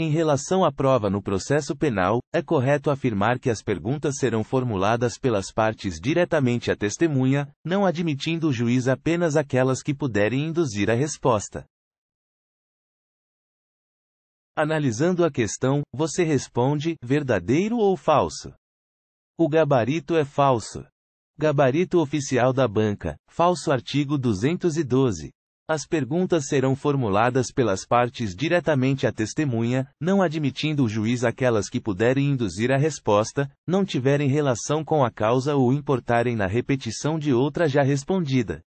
Em relação à prova no processo penal, é correto afirmar que as perguntas serão formuladas pelas partes diretamente à testemunha, não admitindo o juiz apenas aquelas que puderem induzir a resposta. Analisando a questão, você responde: verdadeiro ou falso? O gabarito é falso. Gabarito oficial da banca, falso artigo 212. As perguntas serão formuladas pelas partes diretamente à testemunha, não admitindo o juiz aquelas que puderem induzir a resposta, não tiverem relação com a causa ou importarem na repetição de outra já respondida.